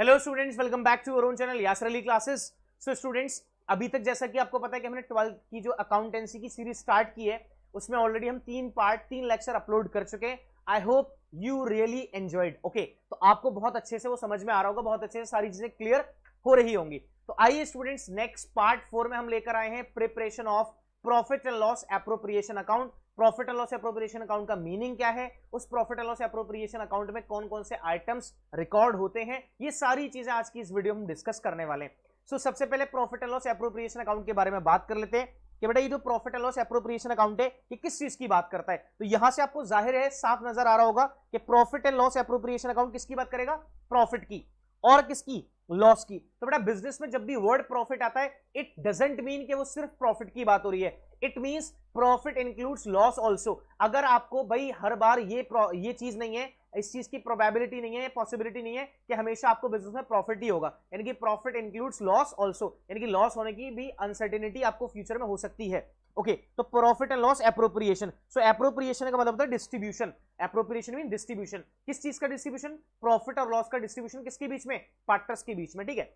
Hello students welcome back to our own channel Yasir Ali classes so students अभी तक जैसा कि आपको पता है कि हमने ट्वेल्थ की जो अकाउंटेंसी की सीरीज स्टार्ट की है उसमें ऑलरेडी हम तीन पार्ट तीन लेक्चर अपलोड कर चुके हैं I hope you really enjoyed okay तो आपको बहुत अच्छे से वो समझ में आ रहा होगा बहुत अच्छे से सारी चीजें क्लियर हो रही होंगी तो आइए स्टूडेंट्स नेक्स्ट पार्ट फोर में हम लेकर आए हैं preparation of profit and loss appropriation account profit and loss appropriation account का मीनिंग क्या है उस profit and loss appropriation account में कौन कौन से आइटम्स रिकॉर्ड होते हैं ये सारी चीजें आज की इस वीडियो में हम डिस्कस करने वाले हैं सो so, सबसे पहले profit and loss appropriation account के बारे में बात कर लेते हैं कि बेटा ये जो profit and loss appropriation account है ये किस चीज की बात करता है तो यहां से आपको जाहिर है साफ नजर आ रहा होगा कि profit and loss appropriation account किसकी बात करेगा प्रॉफिट की और किसकी लॉस की तो बेटा बिजनेस में जब भी वर्ड प्रॉफिट आता है इट डजेंट मीन कि वो सिर्फ प्रॉफिट की बात हो रही है it means profit includes loss also अगर आपको भाई हर बार ये ये चीज़ नहीं है इस चीज़ की प्रोबेबिलिटी नहीं है पॉसिबिलिटी नहीं है कि हमेशा आपको बिजनेस में प्रॉफिट ही होगा यानी कि प्रॉफिट इंक्लूड्स लॉस ऑल्सो यानी कि लॉस होने की भी अनसर्टिनिटी आपको फ्यूचर में हो सकती है ओके okay, तो profit and loss appropriation so appropriation का मतलब होता है डिस्ट्रीब्यूशन एप्रोप्रिएशन मीन डिस्ट्रीब्यूशन किस चीज का डिस्ट्रीब्यूशन प्रॉफिट और लॉस का डिस्ट्रीब्यूशन किसके बीच में पार्टनर्स के बीच में ठीक है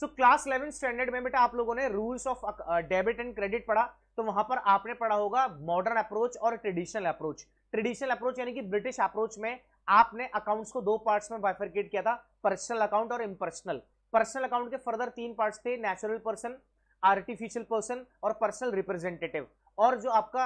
सो क्लास इलेवन स्टैंडर्ड में बेटा आप लोगों ने rules of debit and credit पढ़ा तो वहां पर आपने पढ़ा होगा मॉडर्न अप्रोच और ट्रेडिशनल अप्रोच ट्रेडिशनल अप्रोच यानी कि ब्रिटिश अप्रोच में आपने अकाउंट्स को दो पार्ट्स में बाइफरकेट किया था पर्सनल अकाउंट और इम्पर्सनल पर्सनल अकाउंट के फर्दर तीन पार्ट्स थे नेचुरल पर्सन आर्टिफिशियल पर्सन और पर्सनल रिप्रेजेंटेटिव और जो आपका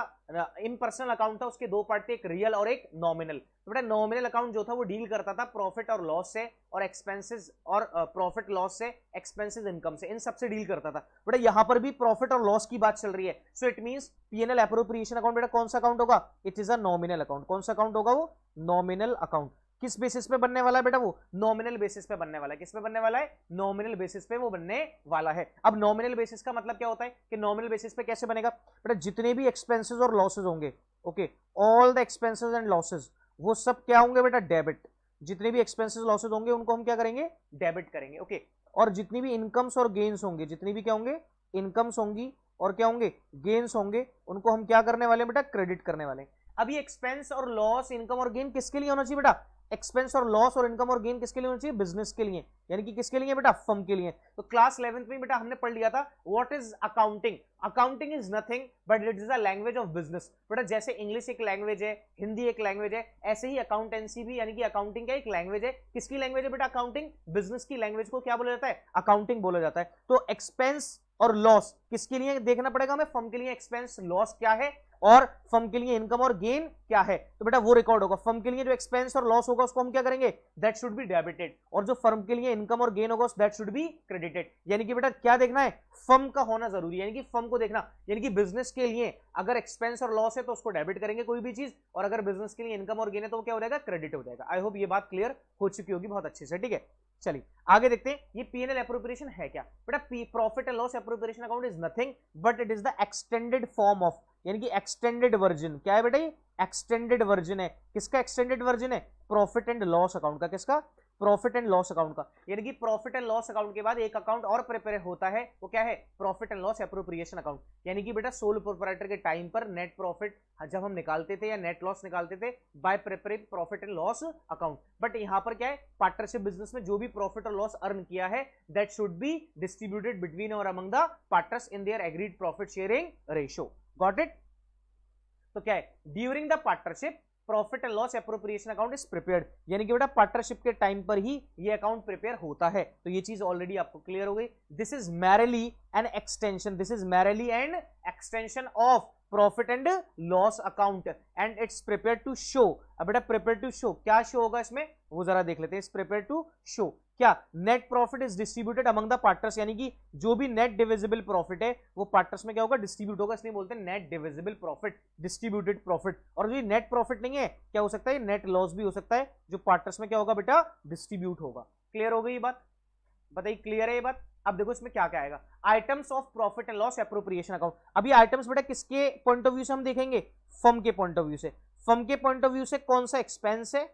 इन पर्सनल अकाउंट था उसके दो पार्ट थे एक रियल और एक नॉमिनल तो बेटा नॉमिनल अकाउंट जो था वो डील करता था प्रॉफिट और लॉस से और एक्सपेंसेस और प्रॉफिट लॉस से एक्सपेंसेस इनकम से इन सब से डील करता था बेटा यहां पर भी प्रॉफिट और लॉस की बात चल रही है so it means PNL appropriation account बेटा कौन सा अकाउंट होगा it is a nominal account कौन सा अकाउंट होगा वो नॉमिनल अकाउंट किस बेसिस पे बनने वाला है बेटा वो नॉमिनल बेसिस पे बनने वाला है किस पे बनने वाला है नॉमिनल बेसिस पे वो बनने वाला है अब नॉमिनल बेसिस का मतलब क्या होता है कि नॉमिनल बेसिस पे कैसे बनेगा बेटा जितने भी एक्सपेंसेस और लॉसेज होंगे okay all the expenses and losses वो सब क्या होंगे बेटा डेबिट जितने भी एक्सपेंसिस लॉसेज होंगे उनको हम क्या करेंगे डेबिट करेंगे ओके okay. और जितनी भी इनकम्स और गेन्स होंगे जितनी भी क्या होंगे इनकम्स होंगी और क्या होंगे गेन्स होंगे उनको हम क्या करने वाले बेटा क्रेडिट करने वाले अभी एक्सपेंस और लॉस इनकम और गेन किसके लिए होना चाहिए बेटा एक्सपेंस और लॉस और इनकम और गेन किसके लिए होना चाहिए बिजनेस के लिए यानी कि किसके लिए बेटा फर्म के लिए तो क्लास इलेवंथ में बेटा हमने पढ़ लिया था what is accounting accounting is nothing but it is a language of business बेटा जैसे इंग्लिश एक लैंग्वेज है हिंदी एक लैंग्वेज है ऐसे ही अकाउंटेंसी भी यानी कि अकाउंटिंग का एक लैंग्वेज है किसकी लैंग्वेज है बेटा अकाउंटिंग बिजनेस की लैंग्वेज को क्या बोला जाता है अकाउंटिंग बोला जाता है तो एक्सपेंस और लॉस किसके लिए देखना पड़ेगा हमें फर्म के लिए एक्सपेंस लॉस क्या है और फर्म के लिए इनकम और गेन क्या है तो बेटा वो रिकॉर्ड होगा फर्म के लिए जो एक्सपेंस और लॉस होगा उसको हम क्या करेंगे दैट शुड बी डेबिटेड और जो फर्म के लिए इनकम और गेन होगा दैट शुड बी क्रेडिटेड यानी कि बेटा क्या देखना है फर्म का होना जरूरी है यानी कि फर्म को देखना यानी कि बिजनेस के लिए अगर एक्सपेंस और लॉस है तो उसको डेबिट करेंगे कोई भी चीज और अगर बिजनेस के लिए इनकम और गेन है तो क्या हो जाएगा क्रेडिट हो जाएगा आई होप ये बात क्लियर हो चुकी होगी बहुत अच्छे से ठीक है चलिए आगे देखते हैं ये पीएनएल अप्रोप्रिएशन है क्या बेटा profit and loss appropriation account is nothing but it is the extended form of यानी कि एक्सटेंडेड वर्जन क्या है बेटा ये एक्सटेंडेड वर्जन है किसका एक्सटेंडेड वर्जन है प्रॉफिट एंड लॉस अकाउंट का किसका प्रॉफिट एंड लॉस अकाउंट का यानी कि प्रॉफिट एंड लॉस अकाउंट के बाद एक अकाउंट और प्रिपेयर होता है वो क्या है profit and loss appropriation account यानी कि बेटा सोल प्रोपराइटर के टाइम पर नेट प्रॉफिट जब हम निकालते थे या नेट लॉस निकालते थे by preparing profit and loss account but यहां पर क्या है पार्टनरशिप बिजनेस में जो भी प्रॉफिट और लॉस अर्न किया है that should be distributed between और among the partners in their agreed profit sharing ratio got it तो क्या है during the partnership profit and loss appropriation account is prepared यानी कि बेटा पार्टनरशिप के टाइम पर ही ये अकाउंट प्रिपेयर होता है तो ये चीज ऑलरेडी आपको क्लियर हो गई this is merely an extension this is merely and extension of profit and loss account and it's prepare to show अब बेटा प्रिपेयर टू शो क्या शो होगा इसमें वो जरा देख लेते हैं इट्स प्रिपेयर टू शो क्या net profit is distributed among the partners यानी कि जो भी नेट डिविजिबल प्रॉफिट है वो पार्टनर्स में क्या होगा डिस्ट्रीब्यूट होगा इसलिए बोलते हैं net divisible profit distributed profit और जो नेट प्रॉफिट नहीं है क्या हो सकता है नेट लॉस भी हो सकता है जो पार्टनर्स में क्या होगा बेटा डिस्ट्रीब्यूट होगा क्लियर हो गई ये बात बताइए क्लियर है ये बात अब देखो इसमें क्या क्या आएगा items of profit and loss appropriation account अभी आइटम्स बेटा किसके पॉइंट ऑफ व्यू से हम देखेंगे फर्म के पॉइंट ऑफ व्यू से फर्म के पॉइंट ऑफ व्यू से कौन सा एक्सपेंस है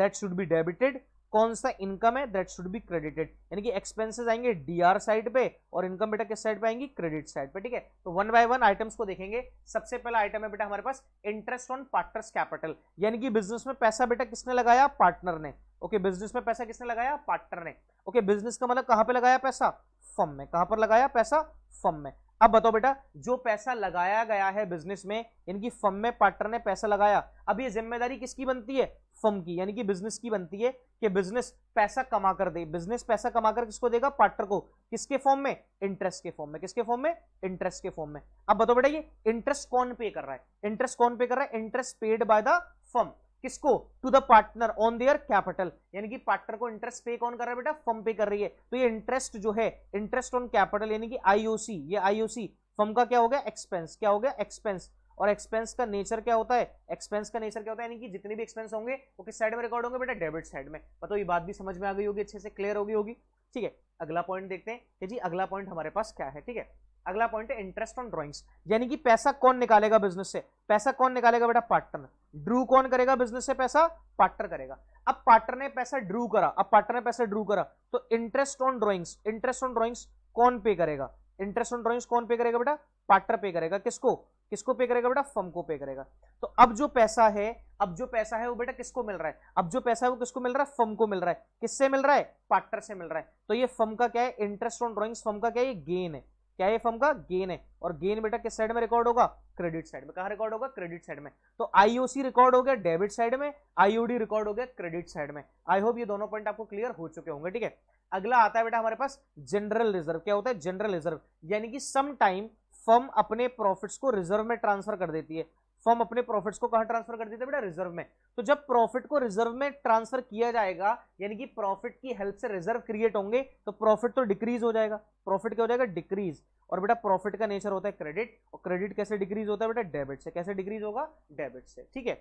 दैट शुड बी डेबिटेड कौन सा इनकम है दैट शुड बी क्रेडिटेड यानी कि एक्सपेंसेस आएंगे डीआर साइड पे और इनकम बेटा किस साइड पे आएंगी क्रेडिट साइड पे ठीक है तो वन बाय वन आइटम्स को देखेंगे सबसे पहला आइटम है बेटा हमारे पास इंटरेस्ट ऑन पार्टनर्स कैपिटल यानी कि बिजनेस में पैसा बेटा किसने लगाया पार्टनर ने ओके बिजनेस में पैसा किसने लगाया पार्टनर ने ओके बिजनेस का मतलब कहां पे लगाया पैसा फर्म में कहां पर लगाया पैसा फर्म में अब बताओ बेटा जो पैसा लगाया गया है बिजनेस में इनकी फर्म में पार्टनर ने पैसा लगाया अब ये जिम्मेदारी किसकी बनती है फर्म की यानी कि बिजनेस की बनती है कि बिजनेस पैसा कमा कर दे बिजनेस पैसा कमा कर किसको देगा पार्टनर को किसके फॉर्म में इंटरेस्ट के फॉर्म में किसके फॉर्म में इंटरेस्ट के फॉर्म में अब बताओ बेटा ये इंटरेस्ट कौन पे कर रहा है इंटरेस्ट कौन पे कर रहा है interest paid by the firm किसको to the partner on their capital यानी कि पार्टनर को इंटरेस्ट पे कौन कर रहा है बेटा फर्म पे कर रही है तो ये इंटरेस्ट जो है इंटरेस्ट ऑन कैपिटल यानी कि आईओसी ये आईओसी फर्म का क्या हो गया एक्सपेंस क्या हो गया एक्सपेंस और एक्सपेंस का नेचर क्या होता है एक्सपेंस का नेचर क्या होता है यानी कि जितने भी एक्सपेंस होंगे वो किस साइड में रिकॉर्ड होंगे बेटा डेबिट साइड में बताओ ये बात भी समझ में आ गई होगी अच्छे से क्लियर होगी होगी ठीक है अगला पॉइंट देखते हैं कि जी अगला पॉइंट हमारे पास क्या है ठीक है अगला पॉइंट है इंटरेस्ट ऑन ड्रॉइंग्स यानी कि पैसा कौन निकालेगा बिजनेस से पैसा कौन निकालेगा बेटा पार्टनर ड्रू कौन करेगा बिजनेस से पैसा पार्टनर करेगा अब पार्टनर ने पैसा ड्रू करा अब पार्टनर ने पैसा ड्रू करा तो interest on drawings interest on drawings कौन पे करेगा इंटरेस्ट ऑन ड्रॉइंग्स कौन पे करेगा बेटा पार्टनर पे करेगा किसको किसको पे करेगा बेटा फर्म को पे करेगा तो अब जो पैसा है अब जो पैसा है वो बेटा किसको मिल रहा है अब जो पैसा है वो किसको मिल रहा है फर्म को मिल रहा है किससे मिल रहा है पार्टनर से मिल रहा है तो ये फर्म का क्या है इंटरेस्ट ऑन ड्रॉइंग्स फर्म का क्या है ये गेन है क्या है फर्म का गेन है और गेन बेटा किस साइड में रिकॉर्ड होगा क्रेडिट साइड में कहा रिकॉर्ड होगा क्रेडिट साइड में तो आईओसी रिकॉर्ड हो गया डेबिट साइड में आईओडी रिकॉर्ड हो गया क्रेडिट साइड में आई होप ये दोनों पॉइंट आपको क्लियर हो चुके होंगे ठीक है अगला आता है बेटा हमारे पास जनरल रिजर्व क्या होता है जनरल रिजर्व यानी कि सम टाइम फर्म अपने प्रॉफिट्स को रिजर्व में ट्रांसफर कर देती है तो हम अपने प्रॉफिट्स को कहाँ ट्रांसफर कर देते बेटा रिजर्व में तो जब प्रॉफिट को रिजर्व में ट्रांसफर किया जाएगा यानी कि प्रॉफिट की हेल्प से रिजर्व क्रिएट होंगे तो प्रॉफिट तो डिक्रीज हो जाएगा प्रॉफिट क्या हो जाएगा डिक्रीज और बेटा प्रॉफिट का नेचर होता है क्रेडिट और क्रेडिट कैसे डिक्रीज होता है बेटा डेबिट से कैसे डिक्रीज होगा डेबिट से ठीक है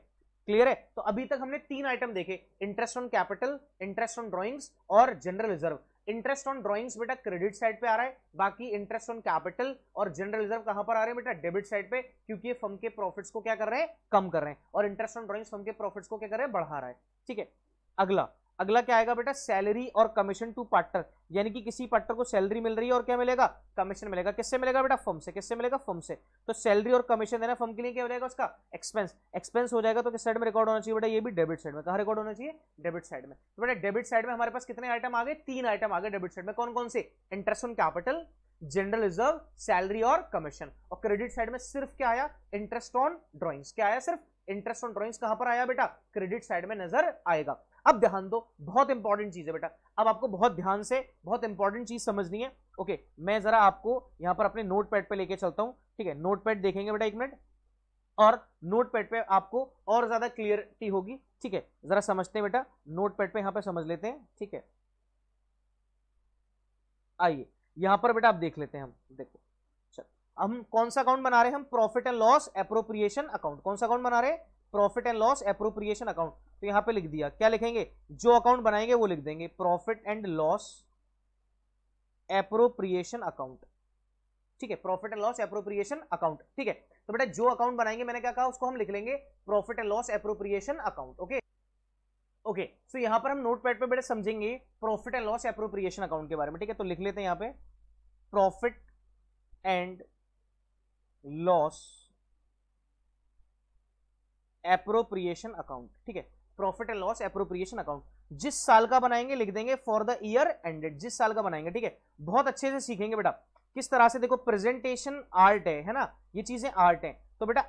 क्लियर है तो अभी तक हमने तीन आइटम देखे interest on capital interest on drawings और general reserve interest on drawings बेटा क्रेडिट साइड पे आ रहा है बाकी इंटरेस्ट ऑन कैपिटल और जनरल रिजर्व कहां पर आ रहे हैं बेटा डेबिट साइड पे क्योंकि ये फर्म के प्रॉफिट्स को क्या कर रहे हैं कम कर रहे हैं और इंटरेस्ट ऑन ड्रॉइंग्स फर्म के प्रॉफिट्स को क्या कर रहे हैं बढ़ा रहा है ठीक है अगला अगला क्या आएगा बेटा सैलरी और कमीशन टू पार्टनर यानी कि किसी पार्टनर को सैलरी मिल रही है और क्या मिलेगा कमीशन मिलेगा किससे मिलेगा बेटा फर्म से किससे मिलेगा फर्म से तो सैलरी और कमीशन देना फर्म के लिए क्या हो जाएगा उसका एक्सपेंस एक्सपेंस हो जाएगा तो किस साइड में रिकॉर्ड होना चाहिए बेटा ये भी डेबिट साइड में कहा रिकॉर्ड होना चाहिए डेबिट साइड में तो बेटा डेबिट साइड में हमारे पास कितने आइटम आ गए तीन आइटम आ गए डेबिट साइड में कौन कौन से interest on capital general reserve salary और कमीशन और क्रेडिट साइड में सिर्फ क्या आया इंटरेस्ट ऑन ड्रॉइंग्स क्या आया सिर्फ इंटरेस्ट ऑन ड्रॉइंग्स कहां पर आया बेटा क्रेडिट साइड में नजर आएगा अब ध्यान दो बहुत इंपॉर्टेंट चीज है बेटा अब आपको बहुत ध्यान से बहुत इंपॉर्टेंट चीज समझनी है ओके मैं जरा आपको यहां पर अपने नोट पैड लेके चलता हूं ठीक है नोट पैड देखेंगे बेटा एक मिनट और नोट पैड पर आपको और ज्यादा क्लियरिटी होगी ठीक है जरा समझते हैं बेटा नोट पैड पर यहां पर समझ लेते हैं ठीक है आइए यहां पर बेटा आप देख लेते हैं हम देखो चल हम कौन सा अकाउंट बना रहे हैं हम profit and loss appropriation account कौन सा अकाउंट बना रहे हैं profit and loss appropriation account तो यहां पे लिख दिया क्या लिखेंगे जो अकाउंट बनाएंगे वो लिख देंगे profit and loss appropriation account ठीक है profit and loss appropriation account ठीक है तो बेटा जो अकाउंट बनाएंगे मैंने क्या कहा उसको हम लिख लेंगे profit and loss appropriation account okay okay so यहां पर हम नोट पैड पर बेटा समझेंगे profit and loss appropriation account के बारे में ठीक है तो लिख लेते हैं यहां पे profit and loss appropriation account ठीक है profit and loss appropriation account जिस साल का बनाएंगे लिख देंगे फॉर द ईयर एंडेड जिस साल का बनाएंगे ठीक है बहुत अच्छे से सीखेंगे बेटा किस तरह से देखो प्रेजेंटेशन आर्ट है है ना ये चीजें आर्ट है तो बेटा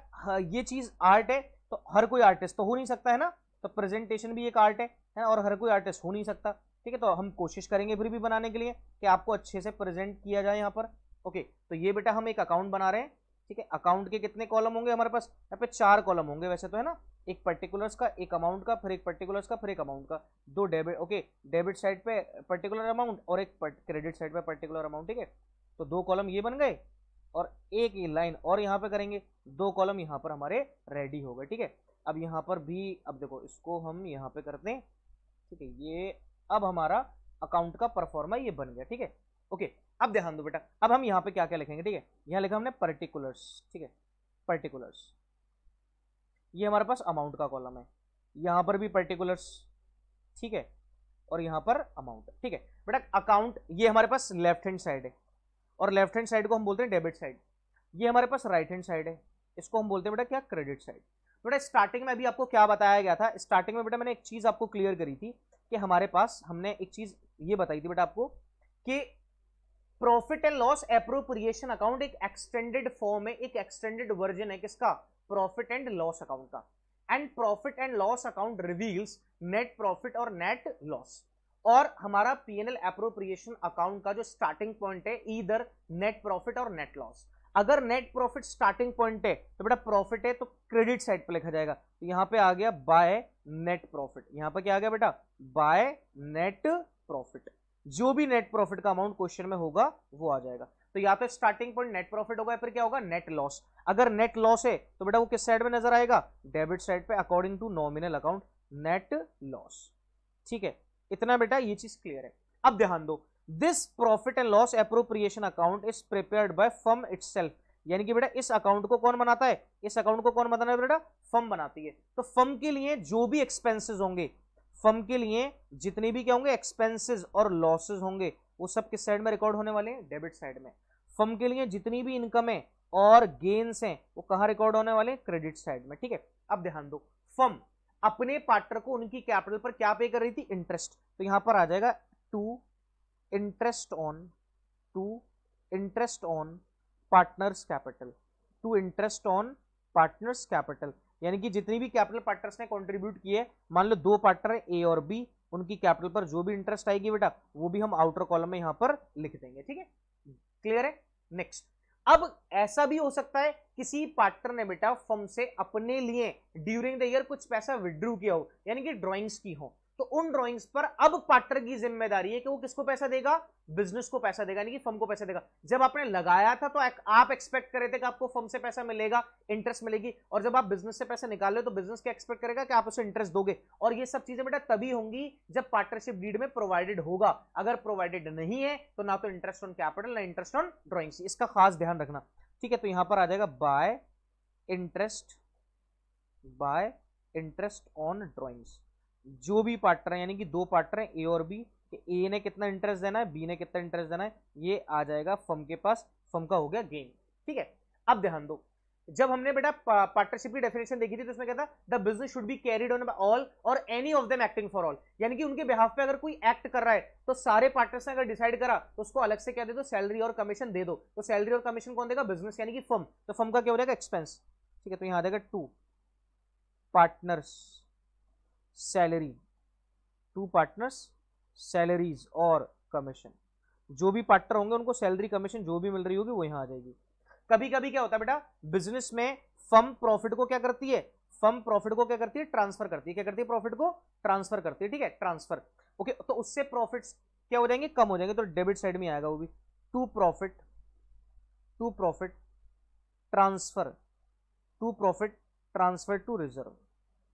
ये चीज आर्ट है तो हर कोई आर्टिस्ट तो हो नहीं सकता है ना तो प्रेजेंटेशन भी एक आर्ट है है ना और हर कोई आर्टिस्ट हो नहीं सकता ठीक है तो हम कोशिश करेंगे फिर भी बनाने के लिए कि आपको अच्छे से प्रेजेंट किया जाए यहाँ पर ओके तो ये बेटा हम एक अकाउंट बना रहे हैं ठीक है अकाउंट के कितने कॉलम होंगे हमारे पास यहाँ पे चार कॉलम होंगे वैसे तो है ना एक पर्टिकुलर्स का एक अमाउंट का फिर एक पर्टिकुलर्स का फिर एक अमाउंट का दो डेबिट ओके डेबिट साइड पे पर्टिकुलर अमाउंट और एक क्रेडिट साइड पे पर्टिकुलर अमाउंट ठीक है तो दो कॉलम ये बन गए और एक लाइन और यहाँ पे करेंगे दो कॉलम यहाँ पर हमारे रेडी हो गए ठीक है अब यहाँ पर भी अब देखो इसको हम यहाँ पे करते हैं ठीक है ये अब हमारा अकाउंट का परफॉर्मा ये बन गया ठीक है ओके अब ध्यान दो बेटा अब हम यहाँ पे क्या क्या लिखेंगे ठीक है यहाँ लिखा हमने पर्टिकुलर्स ठीक है पर्टिकुलर्स ये हमारे पास अमाउंट का कॉलम है यहाँ पर भी पर्टिकुलर्स ठीक है और यहाँ पर अमाउंट ठीक है बेटा अकाउंट ये हमारे पास लेफ्ट हैंड साइड है और लेफ्ट हैंड साइड को हम बोलते हैं डेबिट साइड ये हमारे पास राइट हैंड साइड है इसको हम बोलते हैं बेटा क्या क्रेडिट साइड बेटा स्टार्टिंग में अभी आपको क्या बताया गया था स्टार्टिंग में बेटा मैंने एक चीज़ आपको क्लियर करी थी कि हमारे पास हमने एक चीज़ ये बताई थी बेटा आपको कि profit and loss appropriation account एक एक्सटेंडेड फॉर्म है एक एक्सटेंडेड वर्जन है किसका प्रॉफिट एंड लॉस अकाउंट का and profit and loss account reveals net profit और नेट लॉस और हमारा पीएनएल अप्रोप्रिएशन अकाउंट का जो स्टार्टिंग पॉइंट है इधर नेट प्रॉफिट और नेट लॉस अगर नेट प्रॉफिट स्टार्टिंग पॉइंट है तो बेटा प्रॉफिट है तो क्रेडिट साइड पर लिखा जाएगा तो यहां पे आ गया बाय नेट प्रॉफिट यहाँ पर क्या आ गया बेटा बाय नेट प्रॉफिट जो भी नेट प्रॉफिट का अमाउंट क्वेश्चन में होगा वो आ जाएगा तो या तो स्टार्टिंग पॉइंट नेट प्रॉफिट होगा या फिर क्या होगा नेट लॉस अगर नेट लॉस है तो बेटा वो किस साइड में नजर आएगा डेबिट साइड पे according to nominal account net loss ठीक है इतना बेटा ये चीज क्लियर है अब ध्यान दो this profit and loss appropriation account is prepared by firm itself यानी कि बेटा इस अकाउंट को कौन बनाता है इस अकाउंट को कौन बनाता है बेटा फर्म बनाती है तो फर्म के लिए जो भी एक्सपेंसेस होंगे फर्म के लिए जितने भी क्या होंगे एक्सपेंसेस और लॉसेस होंगे वो सब किस साइड में रिकॉर्ड होने वाले हैं डेबिट साइड में फर्म के लिए जितनी भी इनकम है और गेन्स हैं वो कहाँ रिकॉर्ड होने वाले हैं क्रेडिट साइड में ठीक है अब ध्यान दो फर्म अपने पार्टनर को उनकी कैपिटल पर क्या पे कर रही थी इंटरेस्ट तो यहां पर आ जाएगा to interest on to interest on partners capital to interest on partners capital यानी कि जितनी भी कैपिटल पार्टनर्स ने कंट्रीब्यूट किए मान लो दो पार्टनर ए और बी उनकी कैपिटल पर जो भी इंटरेस्ट आएगी बेटा वो भी हम आउटर कॉलम में यहाँ पर लिख देंगे ठीक है क्लियर है नेक्स्ट अब ऐसा भी हो सकता है किसी पार्टनर ने बेटा फर्म से अपने लिए ड्यूरिंग द ईयर कुछ पैसा विड्रू किया हो यानी कि ड्रॉइंग्स की हो तो उन ड्रॉइंग्स पर अब पार्टनर की जिम्मेदारी है कि वो किसको पैसा देगा बिजनेस को पैसा देगा यानी कि फर्म को पैसा देगा जब आपने लगाया था तो आप एक्सपेक्ट कर रहे थे कि आपको फर्म से पैसा मिलेगा इंटरेस्ट मिलेगी और जब आप बिजनेस से पैसा निकाल निकाले तो बिजनेस क्या एक्सपेक्ट करेगा कि आप उसे इंटरेस्ट दोगे और ये सब चीजें बेटा तभी होंगी जब पार्टनरशिप डीड में प्रोवाइडेड होगा अगर प्रोवाइडेड नहीं है तो ना तो इंटरेस्ट ऑन कैपिटल ना इंटरेस्ट ऑन ड्रॉइंग्स इसका खास ध्यान रखना ठीक है तो यहां पर आ जाएगा by interest by interest on drawings जो भी पार्टनर है यानी कि दो पार्टनर है ए और बी कि ए ने कितना इंटरेस्ट देना है बी ने कितना इंटरेस्ट देना है ये आ जाएगा फर्म के पास फर्म का हो गया गेन ठीक है अब ध्यान दो जब हमने बेटा पार्टनरशिप की डेफिनेशन देखी थी तो उसमें कहता the business should be carried on by all और any of them acting for all यानी कि उनके बिहाफ पे अगर कोई एक्ट कर रहा है तो सारे पार्टनर्स ने अगर डिसाइड करा तो उसको अलग से कह दे दो सैलरी और कमीशन दे दो तो सैलरी और कमीशन कौन देगा बिजनेस यानी कि फर्म तो फर्म का क्या हो जाएगा एक्सपेंस ठीक है तो यहां आ जाएगा to partners salary to partners salaries और कमीशन जो भी पार्टनर होंगे उनको सैलरी कमीशन जो भी मिल रही होगी वो यहां आ जाएगी कभी कभी क्या होता है बेटा बिजनेस में फर्म प्रॉफिट को क्या करती है फर्म प्रॉफिट को क्या करती है ट्रांसफर करती है क्या करती है प्रॉफिट को ट्रांसफर करती है ठीक है ट्रांसफर ओके तो उससे प्रॉफिट क्या हो जाएंगे कम हो जाएंगे तो डेबिट साइड में आएगा वो भी to profit to profit transfer to profit transfer to reserve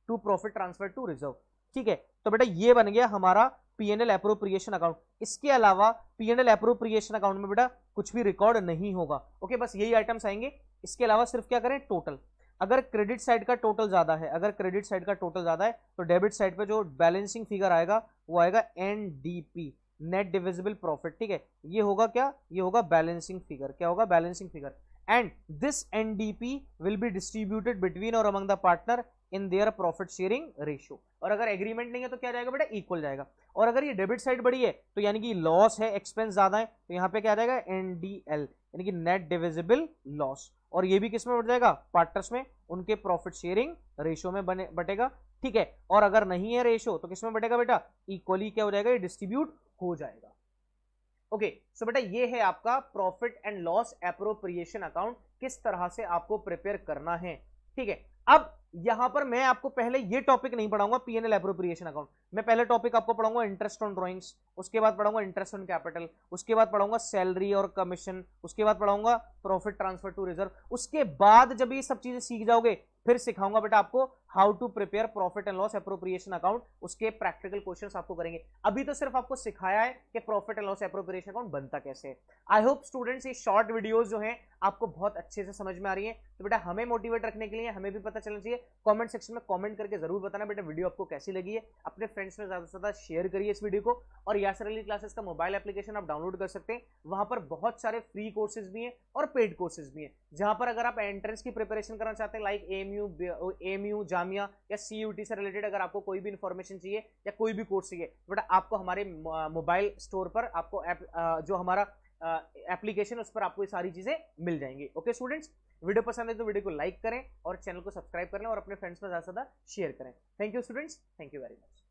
to profit transfer to reserve ठीक है तो बेटा ये बन गया हमारा पीएनएल अप्रोप्रिएशन अकाउंट इसके अलावा पीएनएल अप्रोप्रिएशन अकाउंट में बेटा कुछ भी रिकॉर्ड नहीं होगा ओके बस यही आइटम्स आएंगे इसके अलावा सिर्फ क्या करें टोटल अगर क्रेडिट साइड का टोटल ज़्यादा है अगर क्रेडिट साइड का टोटल ज़्यादा है तो डेबिट साइड पर जो बैलेंसिंग फिगर आएगा वो आएगा एन नेट डिविजिबल प्रॉफिट ठीक है ये होगा क्या ये होगा बैलेंसिंग फिगर क्या होगा balancing figure and this NDP will be distributed between और among the partner in their profit sharing ratio और अगर एग्रीमेंट नहीं है तो क्या जाएगा बेटा इक्वल जाएगा और अगर ये डेबिट साइड बड़ी है तो यानी कि लॉस है एक्सपेंस ज्यादा है तो यहाँ पे क्या जाएगा एन डी एल यानी कि नेट डिविजिबल लॉस और ये भी किस में बट जाएगा पार्टनर्स में उनके प्रॉफिट शेयरिंग रेशियो में बने बटेगा ठीक है और अगर नहीं है रेशियो तो किस में बटेगा बेटा इक्वली क्या हो जाएगा ये डिस्ट्रीब्यूट हो जाएगा ओके okay, सो so बेटा ये है आपका profit and loss appropriation account किस तरह से आपको प्रिपेयर करना है ठीक है अब यहां पर मैं आपको पहले ये टॉपिक नहीं पढ़ाऊंगा पीएनएल एप्रोप्रिएशन अकाउंट मैं पहले टॉपिक आपको पढ़ाऊंगा इंटरेस्ट ऑन ड्रॉइंग्स उसके बाद पढ़ाऊंगा इंटरेस्ट ऑन कैपिटल उसके बाद पढ़ाऊंगा सैलरी और कमीशन उसके बाद पढ़ाऊंगा प्रॉफिट ट्रांसफर टू रिजर्व उसके बाद जब ये सब चीजें सीख जाओगे फिर सिखाऊंगा बेटा आपको how to prepare profit and loss appropriation account उसके प्रैक्टिकल क्वेश्चन आपको करेंगे अभी तो सिर्फ आपको सिखाया है कि profit and loss appropriation account बनता कैसे है आई होप स्टूडेंट्स ये शॉर्ट वीडियोज जो है आपको बहुत अच्छे से समझ में आ रही है तो बेटा हमें मोटिवेट रखने के लिए हमें भी पता चलना चाहिए कमेंट सेक्शन में कमेंट करके जरूर बताना बेटा वीडियो आपको कैसी लगी है अपने फ्रेंड्स में ज़्यादा से ज़्यादा शेयर करिए इस वीडियो को और यासर अली क्लासेस का मोबाइल एप्लीकेशन आप डाउनलोड कर सकते हैं वहां पर बहुत सारे फ्री कोर्सेज भी हैं और पेड कोर्सेज भी हैं जहां पर अगर आप एंट्रेंस की प्रिपेरेशन करना चाहते हैं like M U M U Jamia या सी से रिलेटेड अगर आपको कोई भी इन्फॉर्मेशन चाहिए या कोई भी कोर्स चाहिए तो बट आपको हमारे मोबाइल स्टोर पर आपको एप जो हमारा एप्लीकेशन उस पर आपको ये सारी चीज़ें मिल जाएंगी ओके स्टूडेंट्स वीडियो पसंद है तो वीडियो को लाइक करें और चैनल को सब्सक्राइब कर लें और अपने फ्रेंड्स में ज़्यादा से ज़्यादा शेयर करें thank you students thank you very much